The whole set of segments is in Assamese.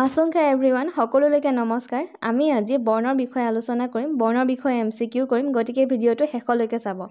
মাছুংখা এভৰিৱান সকলোলৈকে নমস্কাৰ আমি আজি বৰ্ণৰ বিষয়ে আলোচনা কৰিম বৰ্ণৰ বিষয়ে এম চি কিউ কৰিম গতিকে ভিডিঅ'টো শেষলৈকে চাব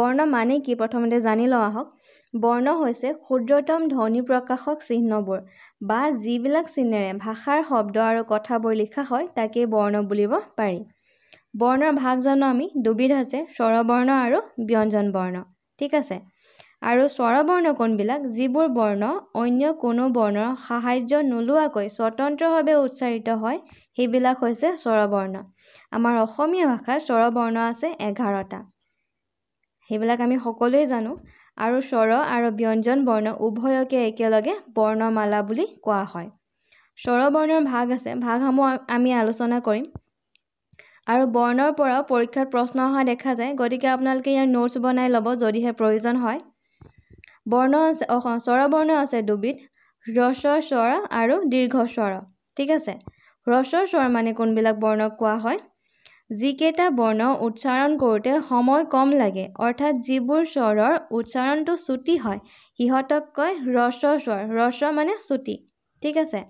বৰ্ণ মানে কি প্ৰথমতে জানি লওঁ আহক বৰ্ণ হৈছে ক্ষুদ্ৰতম ধ্বনি প্ৰকাশক চিহ্নবোৰ বা যিবিলাক চিহ্নেৰে ভাষাৰ শব্দ আৰু কথাবোৰ লিখা হয় তাকেই বৰ্ণ বুলিব পাৰি বৰ্ণৰ ভাগ জানো আমি দুবিধ আছে স্বৰবৰ্ণ আৰু ব্যঞ্জন বৰ্ণ ঠিক আছে আৰু স্বৰবৰ্ণ কোনবিলাক যিবোৰ বৰ্ণ অন্য কোনো বৰ্ণৰ সাহাৰ্য নোলোৱাকৈ স্বতন্ত্ৰভাৱে উচ্চাৰিত হয় সেইবিলাক হৈছে স্বৰবৰ্ণ আমাৰ অসমীয়া ভাষাৰ স্বৰবৰ্ণ আছে এঘাৰটা সেইবিলাক আমি সকলোৱে জানো আৰু স্বৰ আৰু ব্যঞ্জন বৰ্ণ উভয়কে একেলগে বৰ্ণমালা বুলি কোৱা হয় স্বৰবৰ্ণৰ ভাগ আছে ভাগসমূহ আমি আলোচনা কৰিম আৰু বৰ্ণৰ পৰাও পৰীক্ষাত প্ৰশ্ন অহা দেখা যায় গতিকে আপোনালোকে ইয়াৰ নোটছ বনাই ল'ব যদিহে প্ৰয়োজন হয় বৰ্ণ আছে স্বৰ বৰ্ণ আছে দুবিধ হ্ৰস্বৰ স্বৰ আৰু দীৰ্ঘ স্বৰ ঠিক আছে হ্ৰস্বৰ স্বৰ মানে কোনবিলাক বৰ্ণক কোৱা হয় যিকেইটা বৰ্ণ উচ্চাৰণ কৰোঁতে সময় কম লাগে অৰ্থাৎ যিবোৰ স্বৰৰ উচ্চাৰণটো চুটি হয় সিহঁতক কয় হ্ৰস্ব স্বৰ হ্ৰস্ব মানে চুটি ঠিক আছে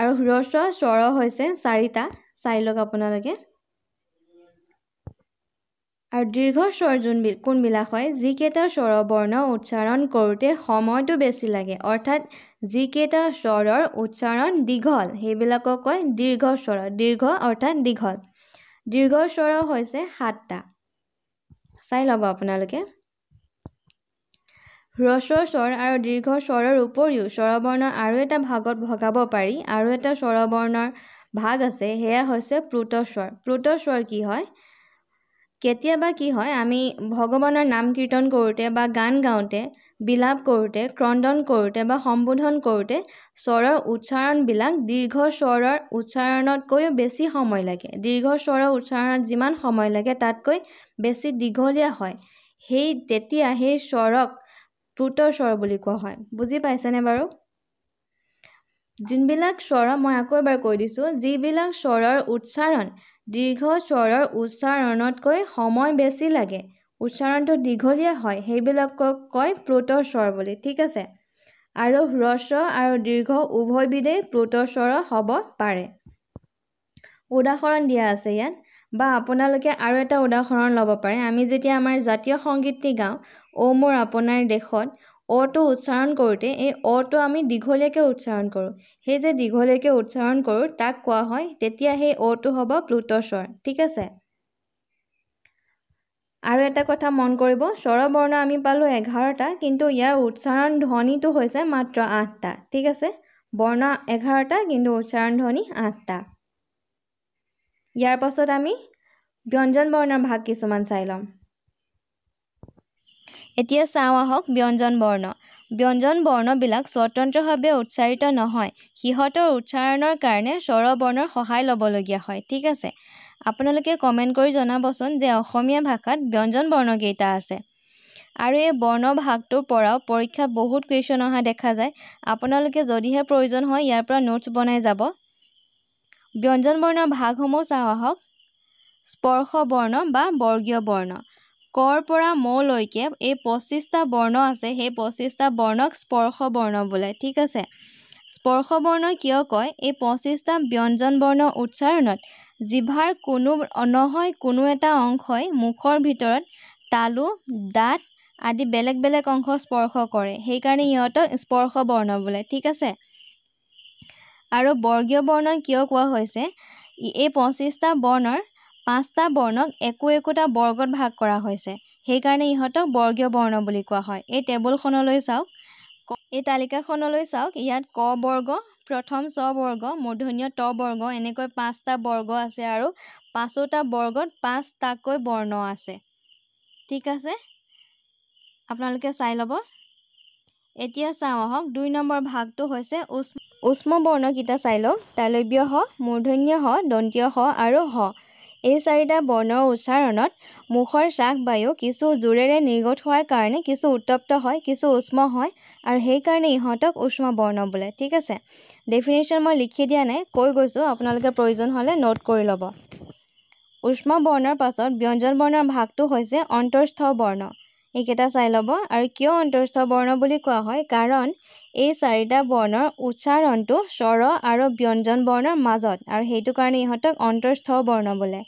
আৰু হ্ৰস্ব স্বৰ হৈছে চাৰিটা চাই লওক আপোনালোকে দীৰ্ঘ স্বৰ যোন কোনবিলাক হয় যিকেইটা স্বৰৰ বৰ্ণ উচ্চাৰণ কৰোঁতে সময়টো বেছি লাগে অৰ্থাৎ যিকেইটা স্বৰৰ উচ্চাৰণ দীঘল সেইবিলাকক কয় দীৰ্ঘ স্বৰ দীৰ্ঘ অৰ্থাৎ দীঘল দীৰ্ঘ স্বৰ হৈছে সাতটা চাই ল'ব আপোনালোকে হ্ৰস্ব স্বৰ আৰু দীৰ্ঘ স্বৰৰ উপৰিও স্বৰবৰ্ণ আৰু এটা ভাগত ভগাব পাৰি আৰু এটা স্বৰবৰ্ণৰ ভাগ আছে সেয়া হৈছে প্লুত স্বৰ প্লুত স্বৰ কি হয় কেতিয়াবা কি হয় আমি ভগৱানৰ নাম কীৰ্তন কৰোঁতে বা গান গাওঁতে বিলাপ কৰোঁতে ক্ৰদন কৰোঁতে বা সম্বোধন কৰোঁতে স্বৰৰ উচ্চাৰণবিলাক দীৰ্ঘ স্বৰৰ উচ্চাৰণতকৈও বেছি সময় লাগে দীৰ্ঘ স্বৰৰ উচ্চাৰণত যিমান সময় লাগে তাতকৈ বেছি দীঘলীয়া হয় সেই তেতিয়া সেই স্বৰক ত্ৰুত স্বৰ বুলি কোৱা হয় বুজি পাইছেনে বাৰু যোনবিলাক স্বৰ মই আকৌ এবাৰ কৈ দিছোঁ যিবিলাক স্বৰৰ উচ্চাৰণ দীৰ্ঘ স্বৰৰ উচ্চাৰণতকৈ সময় বেছি লাগে উচ্চাৰণটো দীঘলীয়া হয় সেইবিলাকক কয় প্ৰুতৰ স্বৰ বুলি ঠিক আছে আৰু হ্ৰস্ব আৰু দীৰ্ঘ উভয়বিধেই প্ৰুতৰ স্বৰ হ'ব পাৰে উদাহৰণ দিয়া আছে ইয়াত বা আপোনালোকে আৰু এটা উদাহৰণ ল'ব পাৰে আমি যেতিয়া আমাৰ জাতীয় সংগীতটি গাওঁ অ' মোৰ আপোনাৰ দেশত অটো উচ্চাৰণ কৰোঁতে এই অটো আমি দীঘলীয়াকৈ উচ্চাৰণ কৰোঁ সেই যে দীঘলীয়াকৈ উচ্চাৰণ কৰোঁ তাক কোৱা হয় তেতিয়া সেই অটো হ'ব প্লুটস্বৰ ঠিক আছে আৰু এটা কথা মন কৰিব স্বৰবৰ্ণ আমি পালোঁ এঘাৰটা কিন্তু ইয়াৰ উচ্চাৰণ ধ্বনিটো হৈছে মাত্ৰ আঠটা ঠিক আছে বৰ্ণ এঘাৰটা কিন্তু উচ্চাৰণ ধ্বনি আঠটা ইয়াৰ পাছত আমি ব্যঞ্জন বৰ্ণৰ ভাগ কিছুমান চাই ল'ম এতিয়া চাওঁ আহক ব্যঞ্জন বৰ্ণ ব্যঞ্জন বৰ্ণবিলাক স্বতন্ত্ৰভাৱে উচ্চাৰিত নহয় সিহঁতৰ উচ্চাৰণৰ কাৰণে স্বৰ বৰ্ণৰ সহায় ল'বলগীয়া হয় ঠিক আছে আপোনালোকে কমেণ্ট কৰি জনাবচোন যে অসমীয়া ভাষাত ব্যঞ্জন বৰ্ণকেইটা আছে আৰু এই ভাগটোৰ পৰাও পৰীক্ষাত বহুত কুৱেশ্যন অহা দেখা যায় আপোনালোকে যদিহে প্ৰয়োজন হয় ইয়াৰ পৰা নোটছ বনাই যাব ব্যঞ্জন বৰ্ণৰ ভাগসমূহ চাওঁ আহক স্পৰ্শ বৰ্ণ বা বৰ্গীয় বৰ্ণ কৰ পৰা মৌলৈকে এই পঁচিছটা বৰ্ণ আছে সেই পঁচিছটা বৰ্ণক স্পৰ্শ বৰ্ণ বোলে ঠিক আছে স্পৰ্শ বৰ্ণ কিয় কয় এই পঁচিছটা ব্যঞ্জন বৰ্ণ উচ্চাৰণত জিভাৰ কোনো নহয় কোনো এটা অংশই মুখৰ ভিতৰত তালু দাঁত আদি বেলেগ বেলেগ অংশ স্পৰ্শ কৰে সেইকাৰণে ইহঁতক স্পৰ্শ বৰ্ণ বোলে ঠিক আছে আৰু বৰ্গীয় বৰ্ণ কিয় কোৱা হৈছে এই পঁচিছটা বৰ্ণৰ পাঁচটা বৰ্ণক একো একোটা বৰ্গত ভাগ কৰা হৈছে সেইকাৰণে ইহঁতক বৰ্গীয় বৰ্ণ বুলি কোৱা হয় এই টেবুলখনলৈ চাওক এই তালিকাখনলৈ চাওক ইয়াত ক বৰ্গ প্ৰথম চ বৰ্গ মূৰ্ধন্য ত বৰ্গ এনেকৈ পাঁচটা বৰ্গ আছে আৰু পাঁচোটা বৰ্গত পাঁচটাকৈ বৰ্ণ আছে ঠিক আছে আপোনালোকে চাই ল'ব এতিয়া চাওঁ আহক দুই নম্বৰ ভাগটো হৈছে উষ্ম উষ্ম বৰ্ণকেইটা চাই লওক তালব্য হ মূৰ্ধন্য হ দন্ত্য হ আৰু হ এই চাৰিটা বৰ্ণৰ উচ্চাৰণত মুখৰ শ্বাস বায়ু কিছু জোৰেৰে নিৰ্গত হোৱাৰ কাৰণে কিছু উত্তপ্ত হয় কিছু উষ্ম হয় আৰু সেইকাৰণে ইহঁতক উষ্ম বৰ্ণ বোলে ঠিক আছে ডেফিনেশ্যন মই লিখি দিয়া নাই কৈ গৈছোঁ আপোনালোকে প্ৰয়োজন হ'লে নোট কৰি ল'ব উষ্ম বৰ্ণৰ পাছত ব্যঞ্জন বৰ্ণৰ ভাগটো হৈছে অন্তৰস্থ বৰ্ণ এইকেইটা চাই ল'ব আৰু কিয় অন্তৰস্থ বৰ্ণ বুলি কোৱা হয় কাৰণ এই চাৰিটা বৰ্ণৰ উচ্চাৰণটো স্বৰ আৰু ব্যঞ্জন বৰ্ণৰ মাজত আৰু সেইটো কাৰণে ইহঁতক অন্তৰস্থ বৰ্ণ বোলে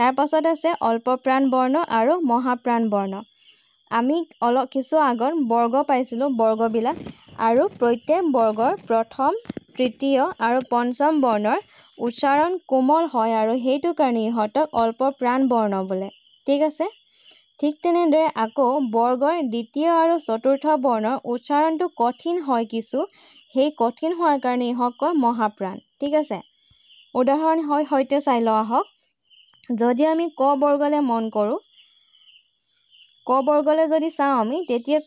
তাৰপাছত আছে অল্প প্ৰাণ বৰ্ণ আৰু মহাপ্ৰাণ বৰ্ণ আমি অলপ কিছু আগত বৰ্গ পাইছিলোঁ বৰ্গবিলাক আৰু প্ৰত্যেক বৰ্গৰ প্ৰথম তৃতীয় আৰু পঞ্চম বৰ্ণৰ উচ্চাৰণ কোমল হয় আৰু সেইটো কাৰণে ইহঁতক অল্প প্ৰাণ বৰ্ণ বোলে ঠিক আছে ঠিক তেনেদৰে আকৌ বৰ্গৰ দ্বিতীয় আৰু চতুৰ্থ বৰ্ণৰ উচ্চাৰণটো কঠিন হয় কিছু সেই কঠিন হোৱাৰ কাৰণে ইহঁতক মহাপ্ৰাণ ঠিক আছে উদাহৰণ হৈ সৈতে চাই লওঁ আহক যদি আমি ক বৰ্গলৈ মন কৰোঁ ক বৰ্গলৈ যদি চাওঁ আমি তেতিয়া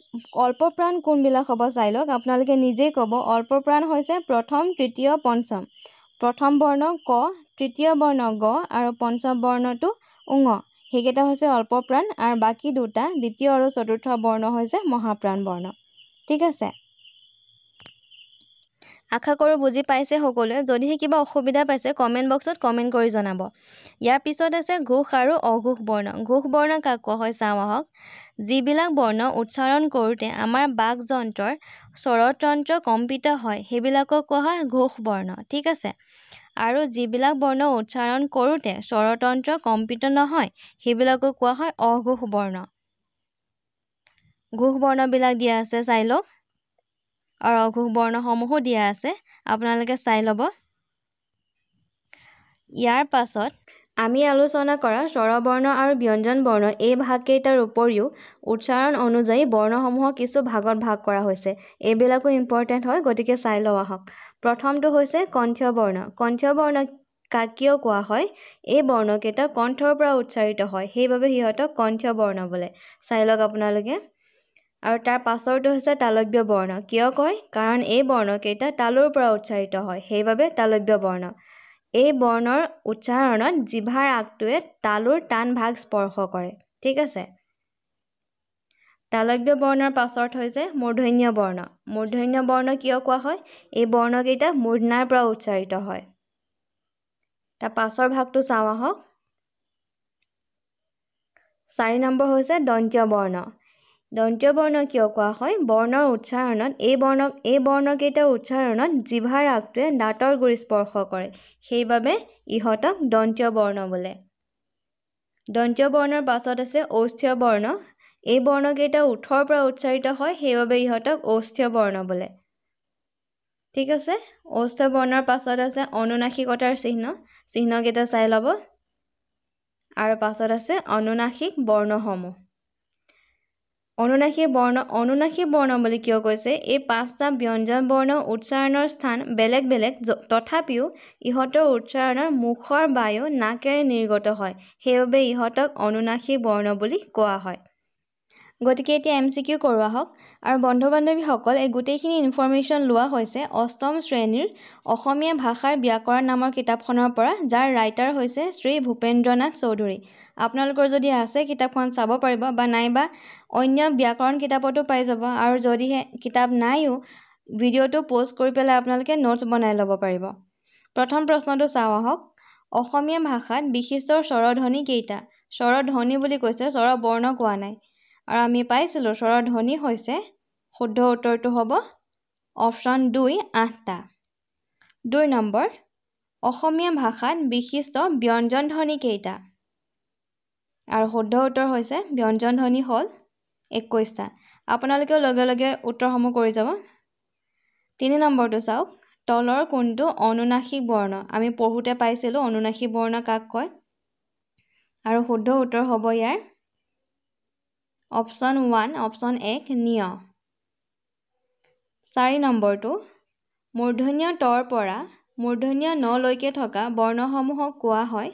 অল্প প্ৰাণ কোনবিলাক হ'ব চাই লওক আপোনালোকে নিজেই ক'ব অল্প প্ৰাণ হৈছে প্ৰথম তৃতীয় পঞ্চম প্ৰথম বৰ্ণ ক তৃতীয় বৰ্ণ গ আৰু পঞ্চম বৰ্ণটো ওঙ সেইকেইটা হৈছে অল্প প্ৰাণ আৰু বাকী দুটা দ্বিতীয় আৰু চতুৰ্থ বৰ্ণ হৈছে মহাপ্ৰাণ বৰ্ণ ঠিক আছে আশা কৰোঁ বুজি পাইছে সকলোৱে যদিহে কিবা অসুবিধা পাইছে কমেণ্ট বক্সত কমেণ্ট কৰি জনাব ইয়াৰ পিছত আছে ঘোষ আৰু অঘোষ বৰ্ণ ঘোষ বৰ্ণ কাক কোৱা হয় চাওঁ আহক যিবিলাক বৰ্ণ উচ্চাৰণ কৰোঁতে আমাৰ যন্ত্ৰৰ স্বৰতন্ত্ৰ কম্পিত হয় সেইবিলাকক কোৱা হয় ঘোষ বৰ্ণ ঠিক আছে আৰু যিবিলাক বৰ্ণ উচ্চাৰণ কৰোঁতে স্বৰতন্ত্ৰ কম্পিত নহয় সেইবিলাকক কোৱা হয় অঘোষ বৰ্ণ ঘোষ বৰ্ণবিলাক দিয়া আছে চাই লওক আৰু অঘোষ বৰ্ণসমূহো দিয়া আছে আপোনালোকে চাই ল'ব ইয়াৰ পাছত আমি আলোচনা কৰা স্বৰবৰ্ণ আৰু ব্যঞ্জন বৰ্ণ এই ভাগকেইটাৰ উপৰিও উচ্চাৰণ অনুযায়ী বৰ্ণসমূহক কিছু ভাগত ভাগ কৰা হৈছে এইবিলাকো ইম্পৰ্টেণ্ট হয় গতিকে চাই লওঁ আহক প্ৰথমটো হৈছে কণ্ঠীয় বৰ্ণ কণ্ঠীয় বৰ্ণ কাক কিয় কোৱা হয় এই বৰ্ণকেইটা কণ্ঠৰ পৰা উচ্চাৰিত হয় সেইবাবে সিহঁতক কণ্ঠীয় বৰ্ণ বোলে চাই লওক আপোনালোকে আৰু তাৰ পাছৰটো হৈছে তালব্য বৰ্ণ কিয় কয় কাৰণ এই বৰ্ণকেইটা তালৰ পৰা উচ্চাৰিত হয় সেইবাবে তালব্য বৰ্ণ এই বৰ্ণৰ উচ্চাৰণত জিভাৰ আগটোৱে তালুৰ টান ভাগ স্পৰ্শ কৰে ঠিক আছে তালব্য বৰ্ণৰ পাছত হৈছে মূৰ্ধন্য বৰ্ণ মূৰ্ধন্য বৰ্ণ কিয় কোৱা হয় এই বৰ্ণকেইটা মূৰ্ধনাৰ পৰা উচ্চাৰিত হয় তাৰ পাছৰ ভাগটো চাওঁ আহক চাৰি নম্বৰ হৈছে দন্ত্য বৰ্ণ দন্ত্য বৰ্ণ কিয় কোৱা হয় বৰ্ণৰ উচ্চাৰণত এই বৰ্ণক এই বৰ্ণকেইটাৰ উচ্চাৰণত জিভাৰ ৰাগটোৱে দাঁতৰ গুৰি স্পৰ্শ কৰে সেইবাবে ইহঁতক বৰ্ণ বোলে দন্ত্য বৰ্ণৰ পাছত আছে ঔষ্ঠীয় বৰ্ণ এই বৰ্ণকেইটা উঠৰ পৰা উচ্চাৰিত হয় সেইবাবে ইহঁতক ঔষ্ঠীয় বৰ্ণ বোলে ঠিক আছে ঔষ্ঠ বৰ্ণৰ পাছত আছে অনুনাশিকতাৰ চিহ্ন চিহ্নকেইটা চাই ল'ব আৰু পাছত আছে অনুনাশিক বৰ্ণসমূহ অনুনাশী বৰ্ণ অনুনাশী বৰ্ণ বুলি কিয় কৈছে এই পাঁচটা ব্যঞ্জন বৰ্ণ উচ্চাৰণৰ স্থান বেলেগ বেলেগ তথাপিও ইহঁতৰ উচ্চাৰণৰ মুখৰ বায়ু নাকেৰে নিৰ্গত হয় সেইবাবে ইহঁতক অনুনাশী বৰ্ণ বুলি কোৱা হয় গতিকে এতিয়া এম চি কিউ কৰোৱা হওক আৰু বন্ধু বান্ধৱীসকল এই গোটেইখিনি ইনফৰ্মেশ্যন লোৱা হৈছে অষ্টম শ্ৰেণীৰ অসমীয়া ভাষাৰ ব্যাকৰণ নামৰ কিতাপখনৰ পৰা যাৰ ৰাইটাৰ হৈছে শ্ৰী ভূপেন্দ্ৰ নাথ চৌধুৰী আপোনালোকৰ যদি আছে কিতাপখন চাব পাৰিব বা নাইবা অন্য ব্যাকৰণ কিতাপতো পাই যাব আৰু যদিহে কিতাপ নাইও ভিডিঅ'টো পোষ্ট কৰি পেলাই আপোনালোকে নোটছ বনাই ল'ব পাৰিব প্ৰথম প্ৰশ্নটো চাওঁ আহক অসমীয়া ভাষাত বিশিষ্ট স্বৰধ্বনি কেইটা স্বৰধ্বনি বুলি কৈছে স্বৰবৰ্ণ কোৱা নাই আৰু আমি পাইছিলোঁ স্বৰৰ ধ্বনি হৈছে শুদ্ধ উত্তৰটো হ'ব অপশ্যন দুই আঠটা দুই নম্বৰ অসমীয়া ভাষাত বিশিষ্ট ব্যঞ্জন ধ্বনি কেইটা আৰু শুদ্ধ উত্তৰ হৈছে ব্যঞ্জন ধ্বনি হ'ল একৈছটা আপোনালোকেও লগে লগে উত্তৰসমূহ কৰি যাব তিনি নম্বৰটো চাওক তলৰ কোনটো অনুনাশিক বৰ্ণ আমি পঢ়োঁতে পাইছিলোঁ অনুনাসিক বৰ্ণ কাক কয় আৰু শুদ্ধ উত্তৰ হ'ব ইয়াৰ অপশ্যন ওৱান অপশ্যন এক নিয় চাৰি নম্বৰটো মূৰ্ধন্য তৰ পৰা মূৰ্ধন্য নলৈকে থকা বৰ্ণসমূহক কোৱা হয়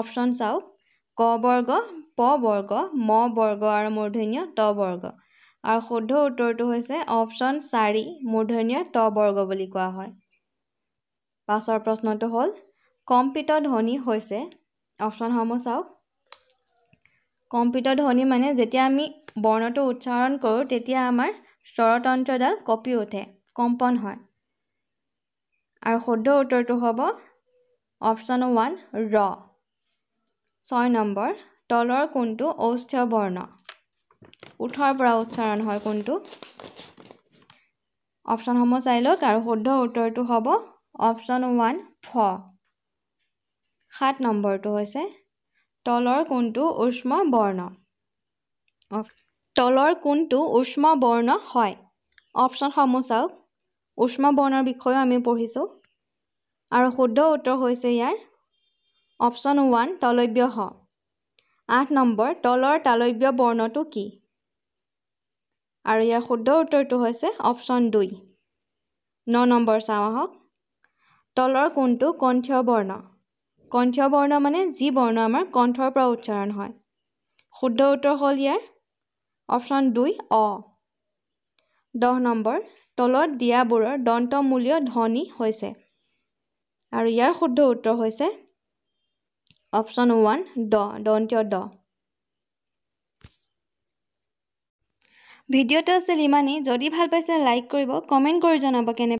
অপশ্যন চাওক ক বৰ্গ প বৰ্গ ম বৰ্গ আৰু মূৰ্ধন্য ত বৰ্গ আৰু শুদ্ধ উত্তৰটো হৈছে অপশ্যন চাৰি মূৰ্ধন্য ত বৰ্গ বুলি কোৱা হয় পাছৰ প্ৰশ্নটো হ'ল কম্পিত ধ্বনি হৈছে অপশ্যনসমূহ চাওক কম্পিত ধ্বনি মানে যেতিয়া আমি বৰ্ণটো উচ্চাৰণ কৰোঁ তেতিয়া আমাৰ স্বৰতন্ত্ৰডাল কঁপি উঠে কম্পন হয় আৰু শুদ্ধ উত্তৰটো হ'ব অপশ্যন ওৱান ৰ ছয় নম্বৰ তলৰ কোনটো ঔষ্ঠীয় বৰ্ণ ওঠৰ পৰা উচ্চাৰণ হয় কোনটো অপশ্যনসমূহ চাই লওক আৰু শুদ্ধ উত্তৰটো হ'ব অপশ্যন ওৱান ফ সাত নম্বৰটো হৈছে তলৰ কোনটো উষ্ম বৰ্ণ তলৰ কোনটো উষ্ম বৰ্ণ হয় অপশ্যনসমূহ চাওক উষ্ম বৰ্ণৰ বিষয়েও আমি পঢ়িছোঁ আৰু শুদ্ধ উত্তৰ হৈছে ইয়াৰ অপশ্যন ওৱান তলব্য হ আঠ নম্বৰ তলৰ তালব্য বৰ্ণটো কি আৰু ইয়াৰ শুদ্ধ উত্তৰটো হৈছে অপশ্যন দুই ন নম্বৰ চাওঁ আহক তলৰ কোনটো কণ্ঠীয় বৰ্ণ কণ্ঠ বৰ্ণ মানে যি বৰ্ণ আমাৰ কণ্ঠৰ পৰা উচ্চাৰণ হয় শুদ্ধ উত্তৰ হ'ল ইয়াৰ অপশ্যন দুই অ দহ নম্বৰ তলত দিয়াবোৰৰ দন্তমূল্য ধনী হৈছে আৰু ইয়াৰ শুদ্ধ উত্তৰ হৈছে অপশ্যন ওৱান দ দন্ত দ ভিডিঅ'টো আছিল ইমানেই যদি ভাল পাইছে লাইক কৰিব কমেণ্ট কৰি জনাব কেনে